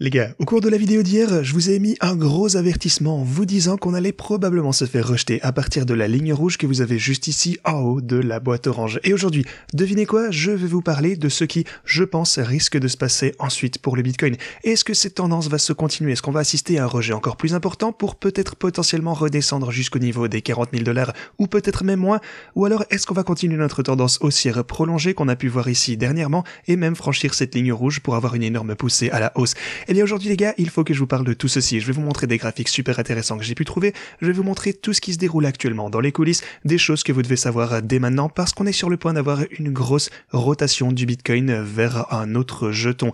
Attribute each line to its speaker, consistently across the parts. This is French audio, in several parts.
Speaker 1: Les gars, au cours de la vidéo d'hier, je vous ai mis un gros avertissement en vous disant qu'on allait probablement se faire rejeter à partir de la ligne rouge que vous avez juste ici en haut de la boîte orange. Et aujourd'hui, devinez quoi, je vais vous parler de ce qui, je pense, risque de se passer ensuite pour le Bitcoin. Est-ce que cette tendance va se continuer Est-ce qu'on va assister à un rejet encore plus important pour peut-être potentiellement redescendre jusqu'au niveau des 40 000 dollars ou peut-être même moins Ou alors est-ce qu'on va continuer notre tendance haussière prolongée qu'on a pu voir ici dernièrement et même franchir cette ligne rouge pour avoir une énorme poussée à la hausse et eh bien aujourd'hui les gars, il faut que je vous parle de tout ceci. Je vais vous montrer des graphiques super intéressants que j'ai pu trouver. Je vais vous montrer tout ce qui se déroule actuellement dans les coulisses, des choses que vous devez savoir dès maintenant parce qu'on est sur le point d'avoir une grosse rotation du Bitcoin vers un autre jeton.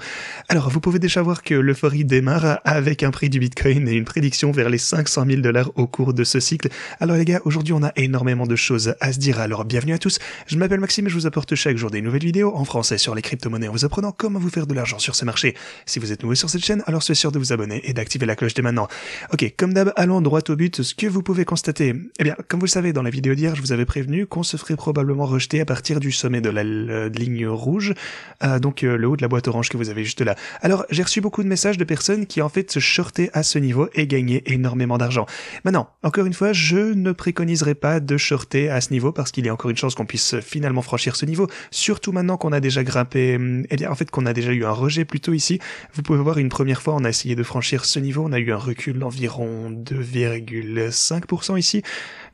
Speaker 1: Alors vous pouvez déjà voir que l'euphorie démarre avec un prix du Bitcoin et une prédiction vers les 500 000 dollars au cours de ce cycle. Alors les gars, aujourd'hui on a énormément de choses à se dire. Alors bienvenue à tous. Je m'appelle Maxime et je vous apporte chaque jour des nouvelles vidéos en français sur les crypto-monnaies en vous apprenant comment vous faire de l'argent sur ce marché. Si vous êtes nouveau sur cette alors soyez sûr de vous abonner et d'activer la cloche dès maintenant. Ok, comme d'hab, allons droit au but, ce que vous pouvez constater. Eh bien, comme vous le savez, dans la vidéo d'hier, je vous avais prévenu qu'on se ferait probablement rejeter à partir du sommet de la euh, ligne rouge, euh, donc euh, le haut de la boîte orange que vous avez juste là. Alors, j'ai reçu beaucoup de messages de personnes qui en fait se shortaient à ce niveau et gagnaient énormément d'argent. Maintenant, encore une fois, je ne préconiserai pas de shorter à ce niveau parce qu'il y a encore une chance qu'on puisse finalement franchir ce niveau, surtout maintenant qu'on a déjà grimpé, hum, eh bien en fait qu'on a déjà eu un rejet plutôt ici, vous pouvez voir une première fois, on a essayé de franchir ce niveau, on a eu un recul d'environ 2,5% ici.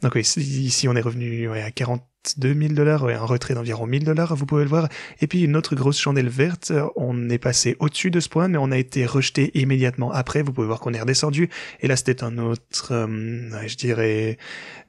Speaker 1: Donc ici on est revenu ouais, à 42 000$, dollars et un retrait d'environ 1000 dollars, vous pouvez le voir. Et puis une autre grosse chandelle verte, on est passé au-dessus de ce point, mais on a été rejeté immédiatement après, vous pouvez voir qu'on est redescendu. Et là, c'était un autre, euh, je dirais,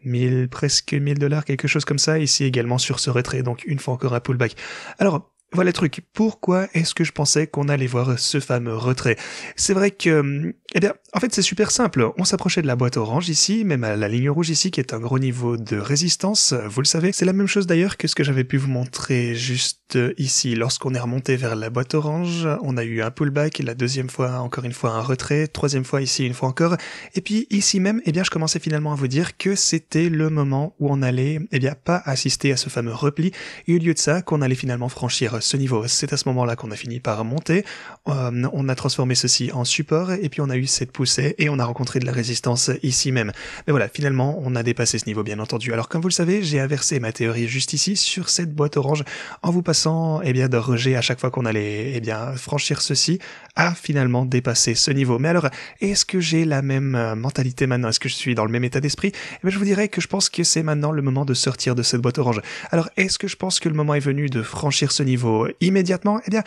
Speaker 1: 1000, presque 1000 dollars, quelque chose comme ça, ici également sur ce retrait, donc une fois encore un pullback. Alors, voilà le truc. Pourquoi est-ce que je pensais qu'on allait voir ce fameux retrait C'est vrai que, hum, eh bien, en fait, c'est super simple. On s'approchait de la boîte orange ici, même à la ligne rouge ici, qui est un gros niveau de résistance. Vous le savez. C'est la même chose d'ailleurs que ce que j'avais pu vous montrer juste euh, ici. Lorsqu'on est remonté vers la boîte orange, on a eu un pullback, la deuxième fois, encore une fois, un retrait, troisième fois ici, une fois encore. Et puis, ici même, eh bien, je commençais finalement à vous dire que c'était le moment où on allait, eh bien, pas assister à ce fameux repli, et au lieu de ça, qu'on allait finalement franchir ce niveau. C'est à ce moment-là qu'on a fini par monter. Euh, on a transformé ceci en support et puis on a eu cette poussée et on a rencontré de la résistance ici même. Mais voilà, finalement, on a dépassé ce niveau, bien entendu. Alors, comme vous le savez, j'ai inversé ma théorie juste ici sur cette boîte orange en vous passant, eh bien, de rejet à chaque fois qu'on allait, eh bien, franchir ceci à finalement dépasser ce niveau. Mais alors, est-ce que j'ai la même euh, mentalité maintenant? Est-ce que je suis dans le même état d'esprit? Eh bien, je vous dirais que je pense que c'est maintenant le moment de sortir de cette boîte orange. Alors, est-ce que je pense que le moment est venu de franchir ce niveau? immédiatement Eh bien,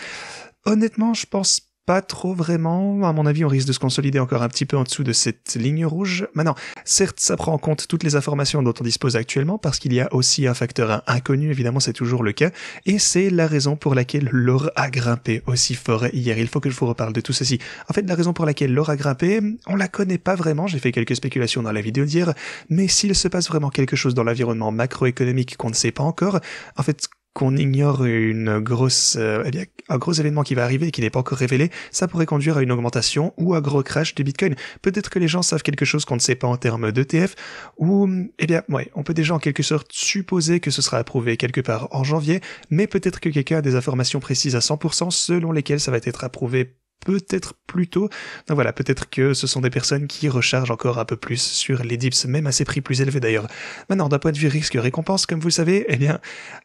Speaker 1: honnêtement, je pense pas trop vraiment. À mon avis, on risque de se consolider encore un petit peu en dessous de cette ligne rouge. Maintenant, certes, ça prend en compte toutes les informations dont on dispose actuellement parce qu'il y a aussi un facteur inconnu, évidemment, c'est toujours le cas. Et c'est la raison pour laquelle l'or a grimpé aussi fort hier. Il faut que je vous reparle de tout ceci. En fait, la raison pour laquelle l'or a grimpé, on la connaît pas vraiment. J'ai fait quelques spéculations dans la vidéo d'hier. Mais s'il se passe vraiment quelque chose dans l'environnement macroéconomique qu'on ne sait pas encore, en fait, qu'on ignore une grosse, euh, eh un gros événement qui va arriver et qui n'est pas encore révélé, ça pourrait conduire à une augmentation ou à gros crash du Bitcoin. Peut-être que les gens savent quelque chose qu'on ne sait pas en termes d'ETF, ou, mm, eh bien, ouais, on peut déjà en quelque sorte supposer que ce sera approuvé quelque part en janvier, mais peut-être que quelqu'un a des informations précises à 100% selon lesquelles ça va être approuvé peut-être plus tôt. Donc voilà, peut-être que ce sont des personnes qui rechargent encore un peu plus sur les dips, même à ces prix plus élevés d'ailleurs. Maintenant, d'un point de vue risque-récompense, comme vous savez, eh bien,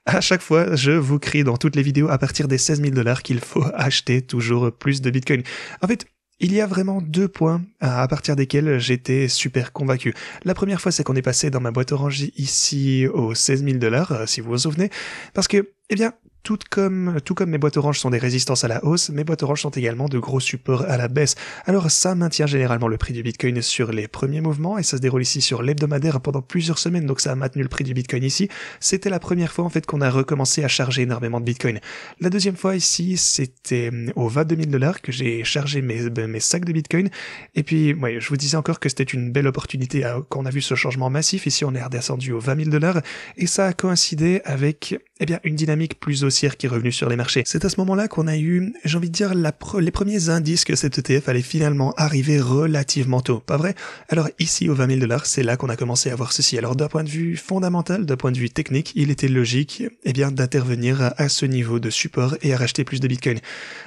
Speaker 1: à chaque fois, je vous crie dans toutes les vidéos à partir des 16 000 dollars qu'il faut acheter toujours plus de bitcoin. En fait, il y a vraiment deux points euh, à partir desquels j'étais super convaincu. La première fois, c'est qu'on est passé dans ma boîte orange ici aux 16 000 dollars, euh, si vous vous souvenez, parce que, eh bien, tout comme, tout comme mes boîtes oranges sont des résistances à la hausse, mes boîtes oranges sont également de gros supports à la baisse. Alors ça maintient généralement le prix du Bitcoin sur les premiers mouvements et ça se déroule ici sur l'hebdomadaire pendant plusieurs semaines, donc ça a maintenu le prix du Bitcoin ici. C'était la première fois en fait qu'on a recommencé à charger énormément de Bitcoin. La deuxième fois ici, c'était euh, au 22 000 dollars que j'ai chargé mes, ben, mes sacs de Bitcoin. Et puis, je vous disais encore que c'était une belle opportunité à, euh, quand on a vu ce changement massif. Ici, on est redescendu aux 20 000 dollars et ça a coïncidé avec, eh bien, une dynamique plus aussi qui est revenu sur les marchés. C'est à ce moment-là qu'on a eu, j'ai envie de dire, les premiers indices que cet ETF allait finalement arriver relativement tôt, pas vrai Alors ici, aux 20 000 dollars, c'est là qu'on a commencé à voir ceci. Alors d'un point de vue fondamental, d'un point de vue technique, il était logique eh bien, d'intervenir à ce niveau de support et à racheter plus de Bitcoin.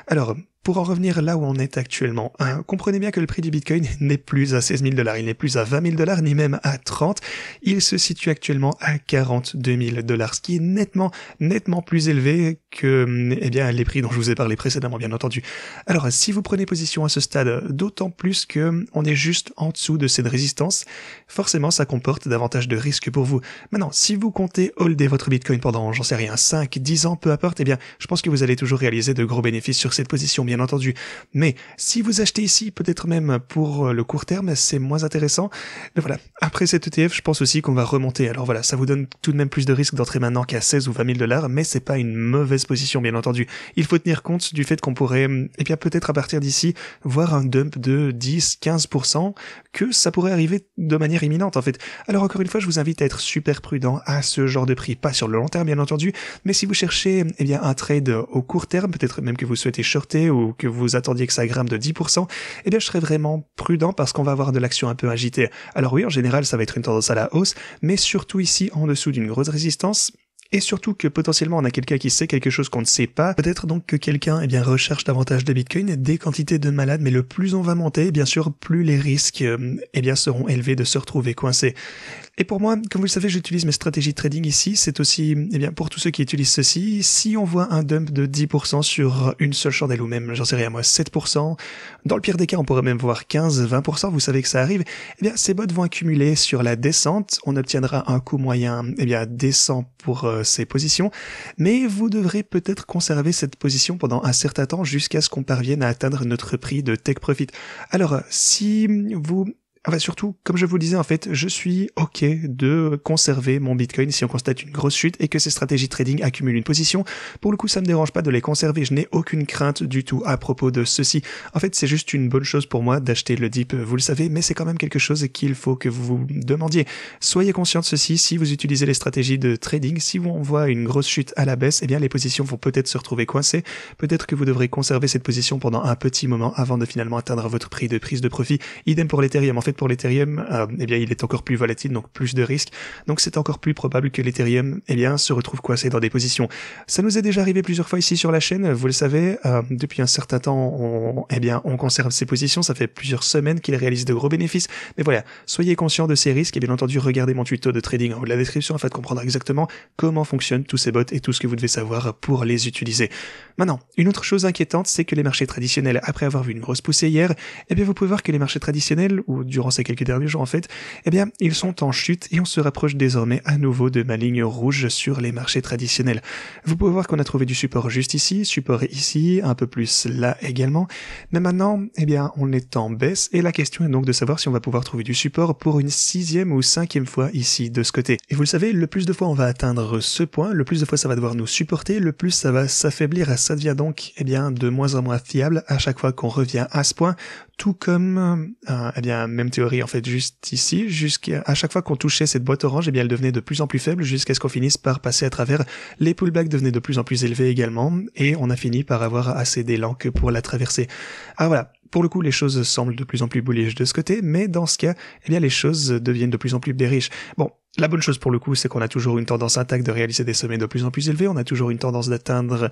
Speaker 1: Alors, pour en revenir là où on est actuellement, hein, comprenez bien que le prix du Bitcoin n'est plus à 16 000 dollars, il n'est plus à 20 000 dollars, ni même à 30. Il se situe actuellement à 42 000 dollars, ce qui est nettement, nettement plus élevé que, eh bien, les prix dont je vous ai parlé précédemment, bien entendu. Alors, si vous prenez position à ce stade, d'autant plus que on est juste en dessous de cette résistance, forcément, ça comporte davantage de risques pour vous. Maintenant, si vous comptez holder votre Bitcoin pendant, j'en sais rien, 5, 10 ans, peu importe, eh bien, je pense que vous allez toujours réaliser de gros bénéfices sur cette position bien entendu. Mais si vous achetez ici, peut-être même pour euh, le court terme, c'est moins intéressant. voilà, après cet ETF, je pense aussi qu'on va remonter. Alors voilà, ça vous donne tout de même plus de risque d'entrer maintenant qu'à 16 ou 20 000 dollars, mais c'est pas une mauvaise position, bien entendu. Il faut tenir compte du fait qu'on pourrait, hum, et eh bien peut-être à partir d'ici, voir un dump de 10-15%, que ça pourrait arriver de manière imminente en fait. Alors encore une fois, je vous invite à être super prudent à ce genre de prix, pas sur le long terme bien entendu, mais si vous cherchez eh bien un trade au court terme, peut-être même que vous souhaitez shorter ou que vous attendiez que ça grimpe de 10%, eh bien je serais vraiment prudent parce qu'on va avoir de l'action un peu agitée. Alors oui, en général, ça va être une tendance à la hausse, mais surtout ici, en dessous d'une grosse résistance, et surtout que potentiellement on a quelqu'un qui sait quelque chose qu'on ne sait pas. Peut-être donc que quelqu'un eh bien recherche davantage de Bitcoin, des quantités de malades, mais le plus on va monter, bien sûr, plus les risques euh, eh bien seront élevés de se retrouver coincés. Et pour moi, comme vous le savez, j'utilise mes stratégies de trading ici. C'est aussi, eh bien, pour tous ceux qui utilisent ceci, si on voit un dump de 10% sur une seule chandelle ou même, j'en sais rien moi, 7%, dans le pire des cas, on pourrait même voir 15, 20%, vous savez que ça arrive, eh bien, ces bots vont accumuler sur la descente. On obtiendra un coût moyen, eh bien, décent pour euh, ces positions. Mais vous devrez peut-être conserver cette position pendant un certain temps jusqu'à ce qu'on parvienne à atteindre notre prix de take profit. Alors, si vous enfin, ah bah surtout, comme je vous le disais, en fait, je suis OK de conserver mon Bitcoin si on constate une grosse chute et que ces stratégies trading accumulent une position. Pour le coup, ça me dérange pas de les conserver. Je n'ai aucune crainte du tout à propos de ceci. En fait, c'est juste une bonne chose pour moi d'acheter le DIP, vous le savez, mais c'est quand même quelque chose qu'il faut que vous vous demandiez. Soyez conscient de ceci si vous utilisez les stratégies de trading. Si on voit une grosse chute à la baisse, eh bien, les positions vont peut-être se retrouver coincées. Peut-être que vous devrez conserver cette position pendant un petit moment avant de finalement atteindre votre prix de prise de profit. Idem pour l'Ethereum. En pour l'Ethereum, euh, eh bien, il est encore plus volatile, donc plus de risques. Donc c'est encore plus probable que l'Ethereum, eh bien, se retrouve coincé dans des positions. Ça nous est déjà arrivé plusieurs fois ici sur la chaîne, vous le savez. Euh, depuis un certain temps, on, eh bien, on conserve ses positions. Ça fait plusieurs semaines qu'il réalise de gros bénéfices. Mais voilà, soyez conscient de ces risques et bien entendu, regardez mon tuto de trading en haut de la description afin de comprendre exactement comment fonctionnent tous ces bots et tout ce que vous devez savoir pour les utiliser. Maintenant, une autre chose inquiétante, c'est que les marchés traditionnels, après avoir vu une grosse poussée hier, eh bien, vous pouvez voir que les marchés traditionnels, ou du ces quelques derniers jours en fait, eh bien, ils sont en chute et on se rapproche désormais à nouveau de ma ligne rouge sur les marchés traditionnels. Vous pouvez voir qu'on a trouvé du support juste ici, support ici, un peu plus là également, mais maintenant, eh bien, on est en baisse et la question est donc de savoir si on va pouvoir trouver du support pour une sixième ou cinquième fois ici de ce côté. Et vous le savez, le plus de fois on va atteindre ce point, le plus de fois ça va devoir nous supporter, le plus ça va s'affaiblir, ça devient donc, eh bien, de moins en moins fiable à chaque fois qu'on revient à ce point, tout comme euh, eh bien même théorie en fait juste ici jusqu'à à chaque fois qu'on touchait cette boîte orange eh bien elle devenait de plus en plus faible jusqu'à ce qu'on finisse par passer à travers les pullbacks devenaient de plus en plus élevés également et on a fini par avoir assez d'élan que pour la traverser ah voilà pour le coup, les choses semblent de plus en plus bullish de ce côté, mais dans ce cas, eh bien, les choses deviennent de plus en plus bearish. Bon, la bonne chose pour le coup, c'est qu'on a toujours une tendance intacte de réaliser des sommets de plus en plus élevés, on a toujours une tendance d'atteindre,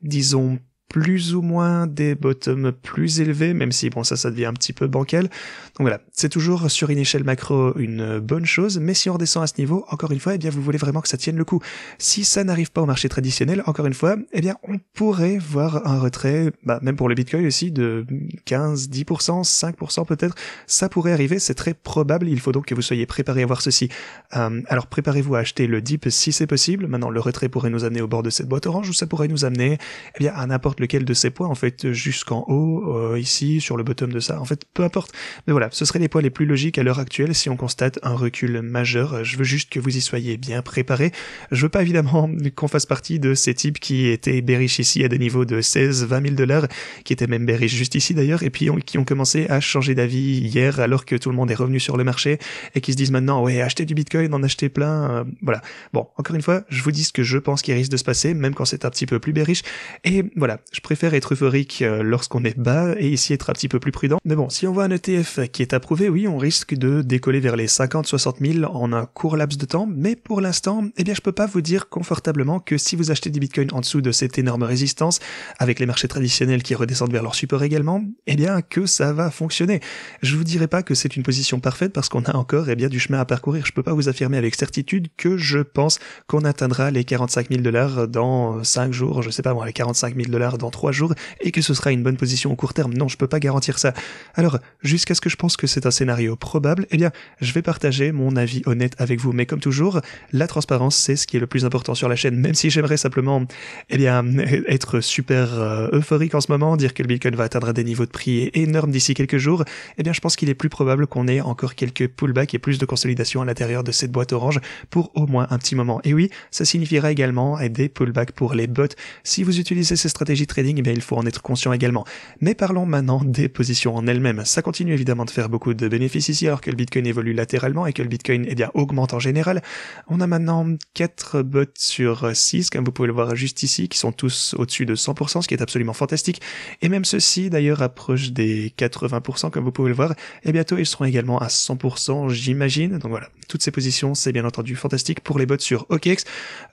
Speaker 1: disons, plus ou moins des bottoms plus élevés, même si bon ça ça devient un petit peu bancal. Donc voilà, c'est toujours sur une échelle macro une bonne chose, mais si on redescend à ce niveau, encore une fois, eh bien vous voulez vraiment que ça tienne le coup. Si ça n'arrive pas au marché traditionnel, encore une fois, eh bien on pourrait voir un retrait, bah, même pour le Bitcoin aussi, de 15, 10%, 5% peut-être. Ça pourrait arriver, c'est très probable, il faut donc que vous soyez préparé à voir ceci. Euh, alors préparez-vous à acheter le dip si c'est possible. Maintenant le retrait pourrait nous amener au bord de cette boîte orange ou ça pourrait nous amener eh bien, à n'importe lequel de ces poids, en fait, jusqu'en haut, euh, ici, sur le bottom de ça, en fait, peu importe. Mais voilà, ce seraient les poids les plus logiques à l'heure actuelle si on constate un recul majeur. Je veux juste que vous y soyez bien préparés. Je veux pas évidemment qu'on fasse partie de ces types qui étaient bearish ici à des niveaux de 16, 20 000 dollars, qui étaient même bearish juste ici d'ailleurs, et puis qui ont commencé à changer d'avis hier alors que tout le monde est revenu sur le marché et qui se disent maintenant, ouais, acheter du bitcoin, en acheter plein, euh, voilà. Bon, encore une fois, je vous dis ce que je pense qui risque de se passer, même quand c'est un petit peu plus bearish. Et voilà, je préfère être euphorique euh, lorsqu'on est bas et ici être un petit peu plus prudent. Mais bon, si on voit un ETF qui est approuvé, oui, on risque de décoller vers les 50-60 000 en un court laps de temps. Mais pour l'instant, eh bien, je peux pas vous dire confortablement que si vous achetez des bitcoins en dessous de cette énorme résistance, avec les marchés traditionnels qui redescendent vers leur support également, eh bien, que ça va fonctionner. Je vous dirai pas que c'est une position parfaite parce qu'on a encore, eh bien, du chemin à parcourir. Je peux pas vous affirmer avec certitude que je pense qu'on atteindra les 45 000 dollars dans 5 jours. Je sais pas, bon, les 45 000 dollars dans trois jours et que ce sera une bonne position au court terme. Non, je peux pas garantir ça. Alors, jusqu'à ce que je pense que c'est un scénario probable, eh bien, je vais partager mon avis honnête avec vous. Mais comme toujours, la transparence, c'est ce qui est le plus important sur la chaîne, même si j'aimerais simplement, eh bien, être super euh, euphorique en ce moment, dire que le Bitcoin va atteindre des niveaux de prix énormes d'ici quelques jours, eh bien, je pense qu'il est plus probable qu'on ait encore quelques pullbacks et plus de consolidation à l'intérieur de cette boîte orange pour au moins un petit moment. Et oui, ça signifiera également eh, des pullbacks pour les bots. Si vous utilisez ces stratégies trading, eh il faut en être conscient également. Mais parlons maintenant des positions en elles-mêmes. Ça continue évidemment de faire beaucoup de bénéfices ici, alors que le Bitcoin évolue latéralement et que le Bitcoin eh bien, augmente en général. On a maintenant 4 bots sur 6, comme vous pouvez le voir juste ici, qui sont tous au-dessus de 100%, ce qui est absolument fantastique. Et même ceux-ci, d'ailleurs, approchent des 80%, comme vous pouvez le voir. Et bientôt, ils seront également à 100%, j'imagine. Donc voilà, toutes ces positions, c'est bien entendu fantastique pour les bots sur OKEx.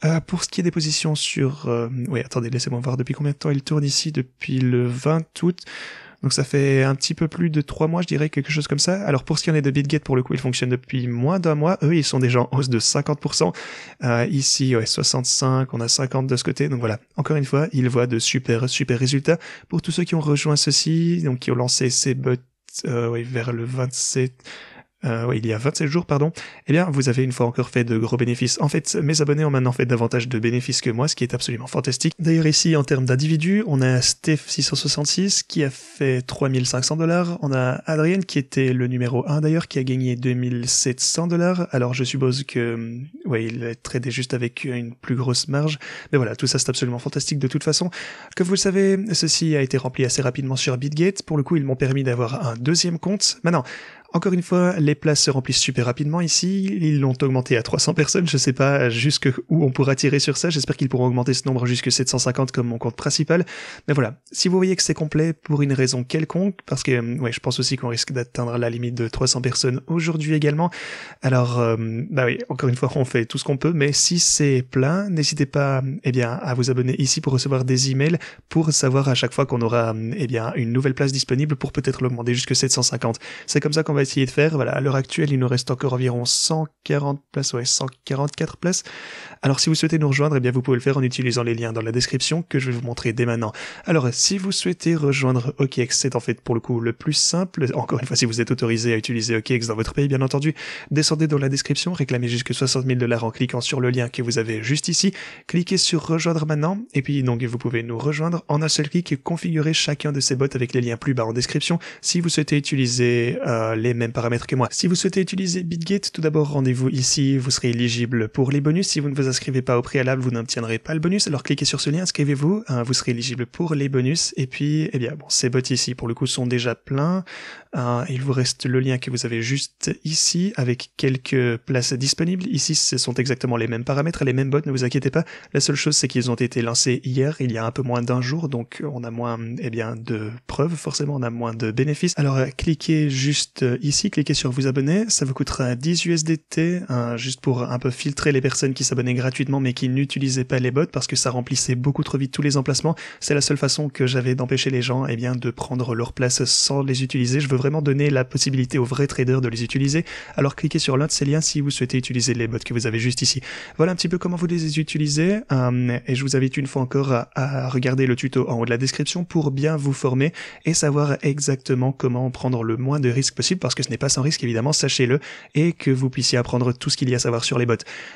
Speaker 1: Euh, pour ce qui est des positions sur... Euh, oui, attendez, laissez-moi voir depuis combien de temps il tourne ici depuis le 20 août. Donc ça fait un petit peu plus de trois mois, je dirais, quelque chose comme ça. Alors pour ce qui en est de BitGet, pour le coup, ils fonctionnent depuis moins d'un mois. Eux, ils sont déjà en hausse de 50%. Euh, ici, ouais, 65, on a 50 de ce côté. Donc voilà, encore une fois, ils voient de super, super résultats. Pour tous ceux qui ont rejoint ceci, donc qui ont lancé ces bots euh, vers le 27 euh, il y a 27 jours, pardon, eh bien, vous avez une fois encore fait de gros bénéfices. En fait, mes abonnés ont maintenant fait davantage de bénéfices que moi, ce qui est absolument fantastique. D'ailleurs, ici, en termes d'individus, on a Steph666 qui a fait 3500 dollars. On a Adrien qui était le numéro 1 d'ailleurs, qui a gagné 2700 dollars. Alors, je suppose que, mm, ouais, il a tradé juste avec une plus grosse marge. Mais voilà, tout ça, c'est absolument fantastique de toute façon. Comme vous le savez, ceci a été rempli assez rapidement sur BitGate. Pour le coup, ils m'ont permis d'avoir un deuxième compte. Maintenant, encore une fois, les places se remplissent super rapidement ici. Ils l'ont augmenté à 300 personnes. Je sais pas jusqu'où on pourra tirer sur ça. J'espère qu'ils pourront augmenter ce nombre jusque 750 comme mon compte principal. Mais voilà. Si vous voyez que c'est complet pour une raison quelconque, parce que, hum, ouais, je pense aussi qu'on risque d'atteindre la limite de 300 personnes aujourd'hui également. Alors, hum, bah oui, encore une fois, on fait tout ce qu'on peut, mais si c'est plein, n'hésitez pas, hum, eh bien, à vous abonner ici pour recevoir des emails, pour savoir à chaque fois qu'on aura, eh bien, une nouvelle place disponible pour peut-être l'augmenter jusque 750. C'est comme ça qu'on va essayer de faire. Voilà, à l'heure actuelle, il nous reste encore environ 140 places, ouais, 144 places. Alors si vous souhaitez nous rejoindre, et eh bien vous pouvez le faire en utilisant les liens dans la description que je vais vous montrer dès maintenant. Alors si vous souhaitez rejoindre OKEx c'est en fait pour le coup le plus simple. Encore une fois, si vous êtes autorisé à utiliser OKEx dans votre pays, bien entendu, descendez dans la description, réclamez jusqu'à 60 000 dollars en cliquant sur le lien que vous avez juste ici. Cliquez sur rejoindre maintenant, et puis donc vous pouvez nous rejoindre en un seul clic et configurer chacun de ces bots avec les liens plus bas en description si vous souhaitez utiliser euh, les les mêmes paramètres que moi. Si vous souhaitez utiliser BitGate, tout d'abord rendez-vous ici, vous serez éligible pour les bonus. Si vous ne vous inscrivez pas au préalable, vous n'obtiendrez pas le bonus, alors cliquez sur ce lien, inscrivez-vous, euh, vous serez éligible pour les bonus. Et puis, eh bien, bon, ces bots ici, pour le coup, sont déjà pleins il vous reste le lien que vous avez juste ici avec quelques places disponibles. Ici, ce sont exactement les mêmes paramètres, les mêmes bots, ne vous inquiétez pas. La seule chose, c'est qu'ils ont été lancés hier, il y a un peu moins d'un jour, donc on a moins eh bien, de preuves, forcément, on a moins de bénéfices. Alors cliquez juste ici, cliquez sur vous abonner, ça vous coûtera 10 USDT, juste pour un peu filtrer les personnes qui s'abonnaient gratuitement mais qui n'utilisaient pas les bots parce que ça remplissait beaucoup trop vite tous les emplacements. C'est la seule façon que j'avais d'empêcher les gens eh bien, de prendre leur place sans les utiliser. Je veux vraiment donner la possibilité aux vrais traders de les utiliser. Alors cliquez sur l'un de ces liens si vous souhaitez utiliser les bots que vous avez juste ici. Voilà un petit peu comment vous les utilisez euh, et je vous invite une fois encore à, regarder le tuto en haut de la description pour bien vous former et savoir exactement comment prendre le moins de risques possible parce que ce n'est pas sans risque évidemment, sachez-le, et que vous puissiez apprendre tout ce qu'il y a à savoir sur les bots.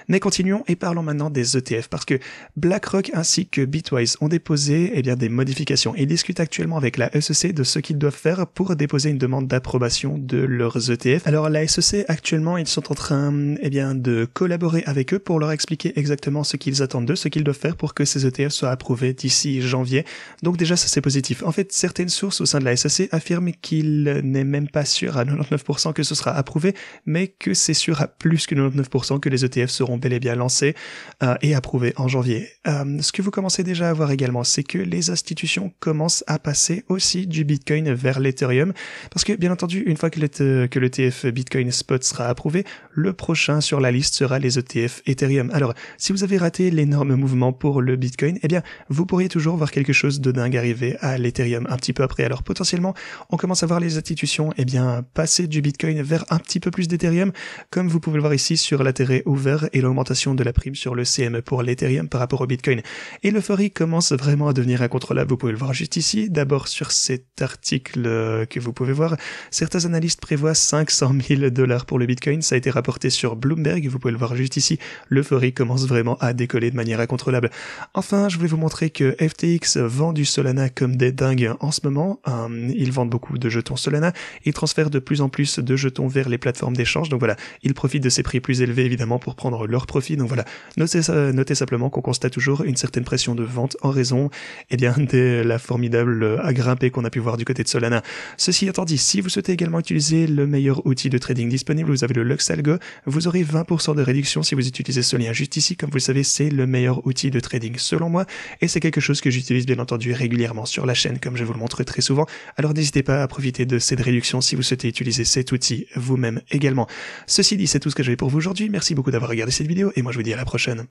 Speaker 1: Mais continuons et parlons maintenant des ETF parce que BlackRock ainsi que Bitwise ont déposé eh bien, des modifications et discutent actuellement avec la SEC de ce qu'ils doivent faire pour déposer une demande d'approbation de leurs ETF. Alors la SEC actuellement ils sont en train eh bien de collaborer avec eux pour leur expliquer exactement ce qu'ils attendent d'eux, ce qu'ils doivent faire pour que ces ETF soient approuvés d'ici janvier. Donc déjà ça c'est positif. En fait certaines sources au sein de la SEC affirment qu'il n'est même pas sûr à 99% que ce sera approuvé, mais que c'est sûr à plus que 99% que les ETF seront bel et bien lancés euh, et approuvés en janvier. Euh, ce que vous commencez déjà à voir également, c'est que les institutions commencent à passer aussi du Bitcoin vers l'Ethereum parce parce que, bien entendu, une fois que le, que le TF Bitcoin Spot sera approuvé, le prochain sur la liste sera les ETF Ethereum. Alors, si vous avez raté l'énorme mouvement pour le Bitcoin, eh bien, vous pourriez toujours voir quelque chose de dingue arriver à l'Ethereum un petit peu après. Alors, potentiellement, on commence à voir les institutions, eh bien, passer du Bitcoin vers un petit peu plus d'Ethereum, comme vous pouvez le voir ici sur l'intérêt ouvert et l'augmentation de la prime sur le CME pour l'Ethereum par rapport au Bitcoin. Et l'euphorie commence vraiment à devenir incontrôlable. Vous pouvez le voir juste ici. D'abord, sur cet article que vous pouvez voir, certains analystes prévoient 500 000 dollars pour le Bitcoin. Ça a été porté sur Bloomberg, vous pouvez le voir juste ici, l'euphorie commence vraiment à décoller de manière incontrôlable. Enfin, je voulais vous montrer que FTX vend du Solana comme des dingues en ce moment, euh, ils vendent beaucoup de jetons Solana, ils transfèrent de plus en plus de jetons vers les plateformes d'échange, donc voilà, ils profitent de ces prix plus élevés évidemment pour prendre leur profit, donc voilà, notez, simplement qu'on constate toujours une certaine pression de vente en raison, eh bien, de la formidable à grimper qu'on a pu voir du côté de Solana. Ceci étant dit, si vous souhaitez également utiliser le meilleur outil de trading disponible, vous avez le Luxalgo vous aurez 20% de réduction si vous utilisez ce lien juste ici. Comme vous le savez, c'est le meilleur outil de trading selon moi et c'est quelque chose que j'utilise bien entendu régulièrement sur la chaîne comme je vous le montre très souvent. Alors n'hésitez pas à profiter de cette réduction si vous souhaitez utiliser cet outil vous-même également. Ceci dit, c'est tout ce que j'avais pour vous aujourd'hui. Merci beaucoup d'avoir regardé cette vidéo et moi je vous dis à la prochaine.